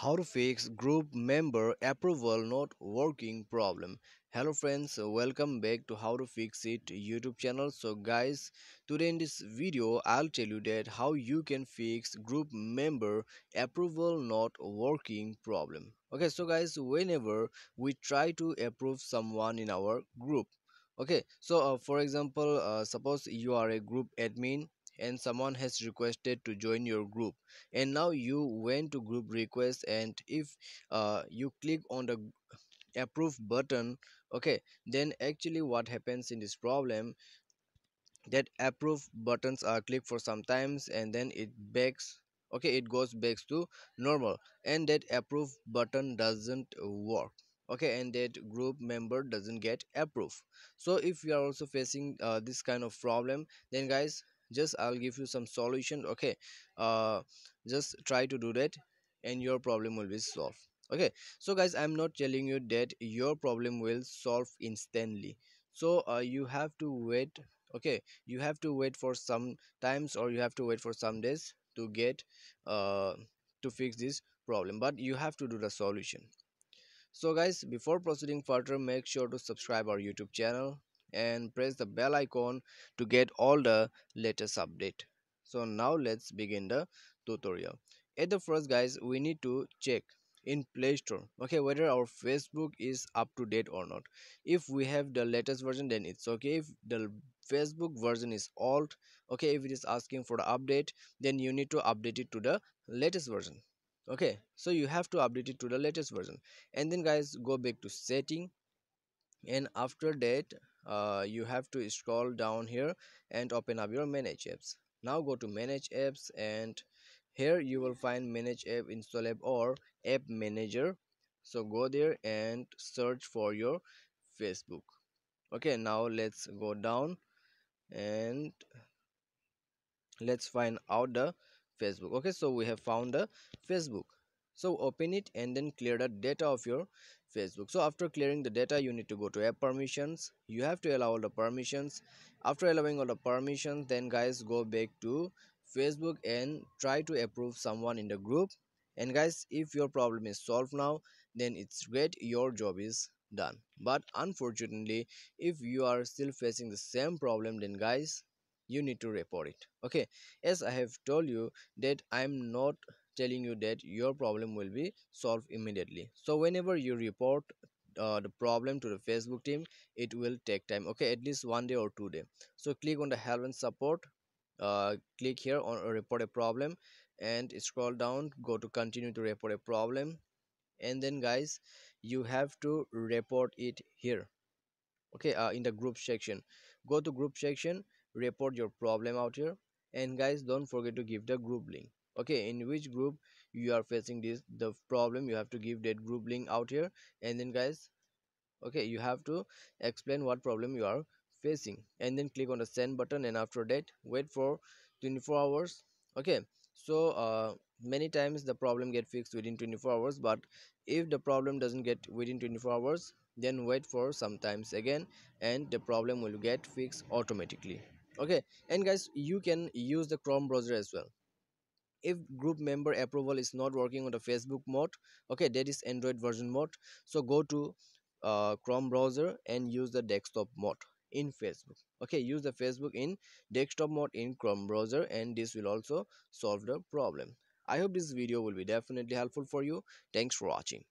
how to fix group member approval not working problem hello friends welcome back to how to fix it youtube channel so guys today in this video i'll tell you that how you can fix group member approval not working problem okay so guys whenever we try to approve someone in our group okay so uh, for example uh, suppose you are a group admin and someone has requested to join your group and now you went to group request and if uh, you click on the approve button okay then actually what happens in this problem that approve buttons are clicked for sometimes and then it backs okay it goes back to normal and that approve button doesn't work okay and that group member doesn't get approved so if you are also facing uh, this kind of problem then guys just i'll give you some solution okay uh just try to do that and your problem will be solved okay so guys i'm not telling you that your problem will solve instantly so uh, you have to wait okay you have to wait for some times or you have to wait for some days to get uh to fix this problem but you have to do the solution so guys before proceeding further make sure to subscribe our youtube channel and press the bell icon to get all the latest update so now let's begin the tutorial at the first guys we need to check in play store okay whether our facebook is up to date or not if we have the latest version then it's okay if the facebook version is old okay if it is asking for the update then you need to update it to the latest version okay so you have to update it to the latest version and then guys go back to setting and after that uh, you have to scroll down here and open up your manage apps now go to manage apps and here you will find manage app install app or app manager so go there and search for your facebook okay now let's go down and let's find out the facebook okay so we have found the facebook so open it and then clear the data of your facebook so after clearing the data you need to go to app permissions you have to allow all the permissions after allowing all the permissions then guys go back to facebook and try to approve someone in the group and guys if your problem is solved now then it's great your job is done but unfortunately if you are still facing the same problem then guys you need to report it okay as i have told you that i'm not telling you that your problem will be solved immediately so whenever you report uh, the problem to the facebook team it will take time okay at least one day or two day so click on the help and support uh, click here on uh, report a problem and scroll down go to continue to report a problem and then guys you have to report it here okay uh, in the group section go to group section report your problem out here and guys don't forget to give the group link okay in which group you are facing this the problem you have to give that group link out here and then guys okay you have to explain what problem you are facing and then click on the send button and after that wait for 24 hours okay so uh, many times the problem get fixed within 24 hours but if the problem doesn't get within 24 hours then wait for sometimes again and the problem will get fixed automatically okay and guys you can use the chrome browser as well if group member approval is not working on the facebook mode okay that is android version mode so go to uh, chrome browser and use the desktop mode in facebook okay use the facebook in desktop mode in chrome browser and this will also solve the problem i hope this video will be definitely helpful for you thanks for watching